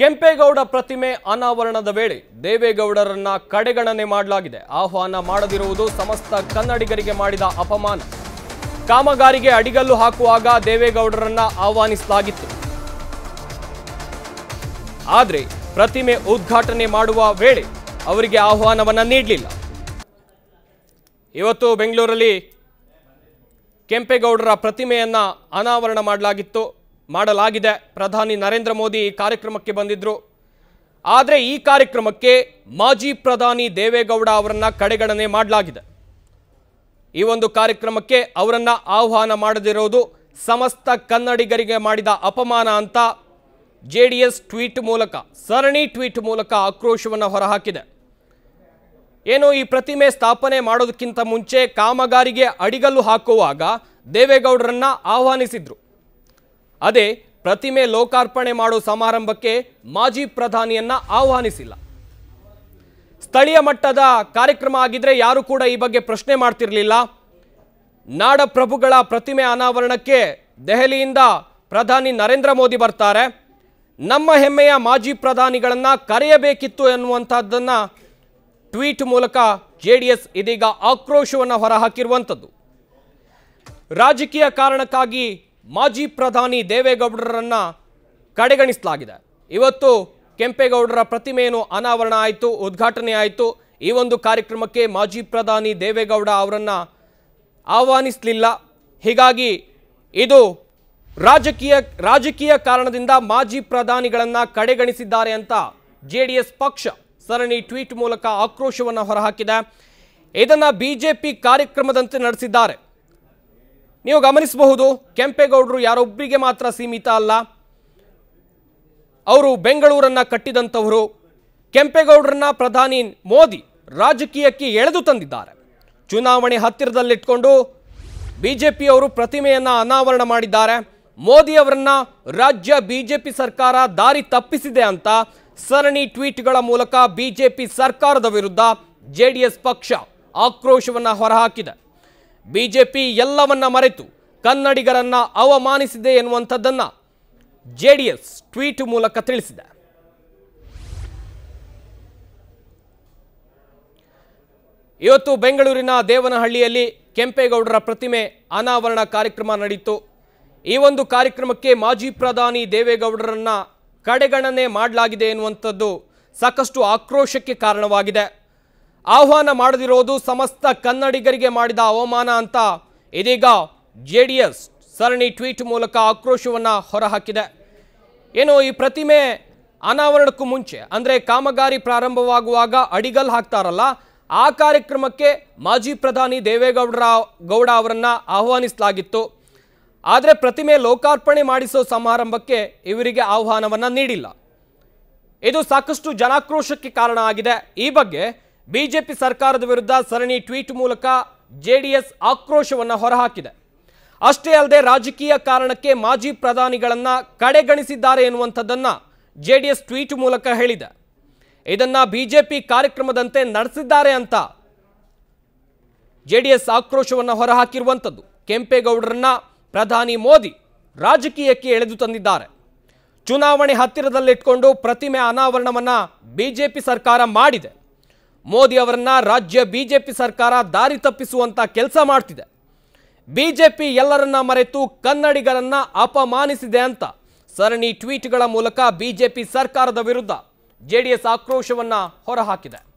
ಕೆಂಪೇಗೌಡ ಪ್ರತಿಮೆ ಅನಾವರಣದ ವೇಳೆ ದೇವೇಗೌಡರನ್ನ ಕಡೆಗಣನೆ ಮಾಡಲಾಗಿದೆ ಆಹ್ವಾನ ಮಾಡದಿರುವುದು ಸಮಸ್ತ ಕನ್ನಡಿಗರಿಗೆ ಮಾಡಿದ ಅಪಮಾನ ಕಾಮಗಾರಿಗೆ ಅಡಿಗಲ್ಲು ಹಾಕುವಾಗ ದೇವೇಗೌಡರನ್ನ ಆಹ್ವಾನಿಸಲಾಗಿತ್ತು ಆದರೆ ಪ್ರತಿಮೆ ಉದ್ಘಾಟನೆ ಮಾಡುವ ವೇಳೆ ಅವರಿಗೆ ಆಹ್ವಾನವನ್ನು ನೀಡಲಿಲ್ಲ ಇವತ್ತು ಬೆಂಗಳೂರಲ್ಲಿ ಕೆಂಪೇಗೌಡರ ಪ್ರತಿಮೆಯನ್ನು ಅನಾವರಣ ಮಾಡಲಾಗಿತ್ತು ಮಾಡಲಾಗಿದೆ ಪ್ರಧಾನಿ ನರೇಂದ್ರ ಮೋದಿ ಈ ಕಾರ್ಯಕ್ರಮಕ್ಕೆ ಬಂದಿದ್ದರು ಆದರೆ ಈ ಕಾರ್ಯಕ್ರಮಕ್ಕೆ ಮಾಜಿ ಪ್ರಧಾನಿ ದೇವೇಗೌಡ ಅವರನ್ನು ಕಡೆಗಣನೆ ಮಾಡಲಾಗಿದೆ ಈ ಒಂದು ಕಾರ್ಯಕ್ರಮಕ್ಕೆ ಅವರನ್ನು ಆಹ್ವಾನ ಮಾಡದಿರೋದು ಸಮಸ್ತ ಕನ್ನಡಿಗರಿಗೆ ಮಾಡಿದ ಅಪಮಾನ ಅಂತ ಜೆ ಡಿ ಎಸ್ ಟ್ವೀಟ್ ಮೂಲಕ ಸರಣಿ ಟ್ವೀಟ್ ಮೂಲಕ ಆಕ್ರೋಶವನ್ನು ಹೊರಹಾಕಿದೆ ಏನು ಈ ಪ್ರತಿಮೆ ಸ್ಥಾಪನೆ ಮಾಡೋದಕ್ಕಿಂತ ಮುಂಚೆ ಕಾಮಗಾರಿಗೆ ಅಡಿಗಲ್ಲು ಹಾಕುವಾಗ ದೇವೇಗೌಡರನ್ನ ಆಹ್ವಾನಿಸಿದ್ರು ಅದೇ ಪ್ರತಿಮೆ ಲೋಕಾರ್ಪಣೆ ಮಾಡೋ ಸಮಾರಂಭಕ್ಕೆ ಮಾಜಿ ಪ್ರಧಾನಿಯನ್ನ ಆಹ್ವಾನಿಸಿಲ್ಲ ಸ್ಥಳೀಯ ಮಟ್ಟದ ಕಾರ್ಯಕ್ರಮ ಆಗಿದ್ರೆ ಯಾರು ಕೂಡ ಈ ಬಗ್ಗೆ ಪ್ರಶ್ನೆ ಮಾಡ್ತಿರಲಿಲ್ಲ ನಾಡ ಪ್ರಭುಗಳ ಪ್ರತಿಮೆ ಅನಾವರಣಕ್ಕೆ ದೆಹಲಿಯಿಂದ ಪ್ರಧಾನಿ ನರೇಂದ್ರ ಮೋದಿ ಬರ್ತಾರೆ ನಮ್ಮ ಹೆಮ್ಮೆಯ ಮಾಜಿ ಪ್ರಧಾನಿಗಳನ್ನು ಕರೆಯಬೇಕಿತ್ತು ಎನ್ನುವಂಥದ್ದನ್ನು ಟ್ವೀಟ್ ಮೂಲಕ ಜೆ ಡಿ ಎಸ್ ಇದೀಗ ಆಕ್ರೋಶವನ್ನು ಹೊರಹಾಕಿರುವಂಥದ್ದು ರಾಜಕೀಯ ಕಾರಣಕ್ಕಾಗಿ ಮಾಜಿ ಪ್ರಧಾನಿ ದೇವೇಗೌಡರನ್ನ ಕಡೆಗಣಿಸಲಾಗಿದೆ ಇವತ್ತು ಕೆಂಪೇಗೌಡರ ಪ್ರತಿಮೆಯನ್ನು ಅನಾವರಣ ಆಯಿತು ಉದ್ಘಾಟನೆ ಆಯಿತು ಈ ಒಂದು ಕಾರ್ಯಕ್ರಮಕ್ಕೆ ಮಾಜಿ ಪ್ರಧಾನಿ ದೇವೇಗೌಡ ಅವರನ್ನು ಆಹ್ವಾನಿಸಲಿಲ್ಲ ಹೀಗಾಗಿ ಇದು ರಾಜಕೀಯ ರಾಜಕೀಯ ಕಾರಣದಿಂದ ಮಾಜಿ ಪ್ರಧಾನಿಗಳನ್ನು ಕಡೆಗಣಿಸಿದ್ದಾರೆ ಅಂತ ಜೆ ಡಿ ಎಸ್ ಪಕ್ಷ ಸರಣಿ ಟ್ವೀಟ್ ಮೂಲಕ ಆಕ್ರೋಶವನ್ನು ಹೊರಹಾಕಿದೆ ಇದನ್ನು ಬಿ ಜೆ ಪಿ ಕಾರ್ಯಕ್ರಮದಂತೆ ನಡೆಸಿದ್ದಾರೆ ನೀವು ಗಮನಿಸಬಹುದು ಕೆಂಪೇಗೌಡರು ಯಾರೊಬ್ಬರಿಗೆ ಮಾತ್ರ ಸೀಮಿತ ಅಲ್ಲ ಅವರು ಬೆಂಗಳೂರನ್ನು ಕಟ್ಟಿದಂಥವರು ಕೆಂಪೇಗೌಡರನ್ನ ಪ್ರಧಾನಿ ಮೋದಿ ರಾಜಕೀಯಕ್ಕೆ ಎಳೆದು ತಂದಿದ್ದಾರೆ ಚುನಾವಣೆ ಹತ್ತಿರದಲ್ಲಿಟ್ಕೊಂಡು ಬಿ ಜೆ ಪಿಯವರು ಪ್ರತಿಮೆಯನ್ನು ಅನಾವರಣ ಮಾಡಿದ್ದಾರೆ ಮೋದಿಯವರನ್ನ ರಾಜ್ಯ ಬಿಜೆಪಿ ಸರ್ಕಾರ ದಾರಿ ತಪ್ಪಿಸಿದೆ ಅಂತ ಸರಣಿ ಟ್ವೀಟ್ಗಳ ಮೂಲಕ ಪಿ ಸರ್ಕಾರದ ವಿರುದ್ಧ ಎಸ್ ಪಕ್ಷ ಆಕ್ರೋಶವನ್ನು ಹೊರಹಾಕಿದೆ ಬಿಜೆಪಿ ಎಲ್ಲವನ್ನ ಮರೆತು ಕನ್ನಡಿಗರನ್ನ ಅವಮಾನಿಸಿದೆ ಡಿ ಜೆಡಿಎಸ್ ಟ್ವೀಟ್ ಮೂಲಕ ತಿಳಿಸಿದೆ ಇವತ್ತು ಬೆಂಗಳೂರಿನ ದೇವನಹಳ್ಳಿಯಲ್ಲಿ ಕೆಂಪೇಗೌಡರ ಪ್ರತಿಮೆ ಅನಾವರಣ ಕಾರ್ಯಕ್ರಮ ನಡೆಯಿತು ಈ ಒಂದು ಕಾರ್ಯಕ್ರಮಕ್ಕೆ ಮಾಜಿ ಪ್ರಧಾನಿ ದೇವೇಗೌಡರನ್ನ ಕಡೆಗಣನೆ ಮಾಡಲಾಗಿದೆ ಎನ್ನುವಂಥದ್ದು ಸಾಕಷ್ಟು ಆಕ್ರೋಶಕ್ಕೆ ಕಾರಣವಾಗಿದೆ ಆಹ್ವಾನ ಮಾಡದಿರೋದು ಸಮಸ್ತ ಕನ್ನಡಿಗರಿಗೆ ಮಾಡಿದ ಅವಮಾನ ಅಂತ ಇದೀಗ ಜೆ ಡಿ ಎಸ್ ಸರಣಿ ಟ್ವೀಟ್ ಮೂಲಕ ಆಕ್ರೋಶವನ್ನು ಹೊರಹಾಕಿದೆ ಏನು ಈ ಪ್ರತಿಮೆ ಅನಾವರಣಕ್ಕೂ ಮುಂಚೆ ಅಂದರೆ ಕಾಮಗಾರಿ ಪ್ರಾರಂಭವಾಗುವಾಗ ಅಡಿಗಲ್ ಹಾಕ್ತಾರಲ್ಲ ಆ ಕಾರ್ಯಕ್ರಮಕ್ಕೆ ಮಾಜಿ ಪ್ರಧಾನಿ ದೇವೇಗೌಡರ ಗೌಡ ಅವರನ್ನು ಆಹ್ವಾನಿಸಲಾಗಿತ್ತು ಆದರೆ ಪ್ರತಿಮೆ ಲೋಕಾರ್ಪಣೆ ಮಾಡಿಸೋ ಸಮಾರಂಭಕ್ಕೆ ಇವರಿಗೆ ಆಹ್ವಾನವನ್ನು ನೀಡಿಲ್ಲ ಇದು ಸಾಕಷ್ಟು ಜನಾಕ್ರೋಶಕ್ಕೆ ಕಾರಣ ಆಗಿದೆ ಈ ಬಗ್ಗೆ ಬಿಜೆಪಿ ಸರ್ಕಾರದ ವಿರುದ್ಧ ಸರಣಿ ಟ್ವೀಟ್ ಮೂಲಕ ಜೆಡಿಎಸ್ ಆಕ್ರೋಶವನ್ನು ಹೊರಹಾಕಿದೆ ಅಷ್ಟೇ ಅಲ್ಲದೆ ರಾಜಕೀಯ ಕಾರಣಕ್ಕೆ ಮಾಜಿ ಪ್ರಧಾನಿಗಳನ್ನು ಕಡೆಗಣಿಸಿದ್ದಾರೆ ಎನ್ನುವಂಥದ್ದನ್ನು ಜೆಡಿಎಸ್ ಟ್ವೀಟ್ ಮೂಲಕ ಹೇಳಿದೆ ಇದನ್ನು ಬಿಜೆಪಿ ಕಾರ್ಯಕ್ರಮದಂತೆ ನಡೆಸಿದ್ದಾರೆ ಅಂತ ಜೆಡಿಎಸ್ ಆಕ್ರೋಶವನ್ನು ಹೊರಹಾಕಿರುವಂಥದ್ದು ಕೆಂಪೇಗೌಡರನ್ನ ಪ್ರಧಾನಿ ಮೋದಿ ರಾಜಕೀಯಕ್ಕೆ ಎಳೆದು ತಂದಿದ್ದಾರೆ ಚುನಾವಣೆ ಹತ್ತಿರದಲ್ಲಿಟ್ಕೊಂಡು ಪ್ರತಿಮೆ ಅನಾವರಣವನ್ನು ಬಿಜೆಪಿ ಸರ್ಕಾರ ಮಾಡಿದೆ ಮೋದಿ ಅವರನ್ನ ರಾಜ್ಯ ಬಿಜೆಪಿ ಸರ್ಕಾರ ದಾರಿ ತಪ್ಪಿಸುವಂತ ಕೆಲಸ ಮಾಡ್ತಿದೆ ಬಿಜೆಪಿ ಎಲ್ಲರನ್ನ ಮರೆತು ಕನ್ನಡಿಗರನ್ನ ಅಪಮಾನಿಸಿದೆ ಅಂತ ಸರಣಿ ಟ್ವೀಟ್ಗಳ ಮೂಲಕ ಬಿಜೆಪಿ ಸರ್ಕಾರದ ವಿರುದ್ಧ ಜೆಡಿಎಸ್ ಆಕ್ರೋಶವನ್ನ ಹೊರಹಾಕಿದೆ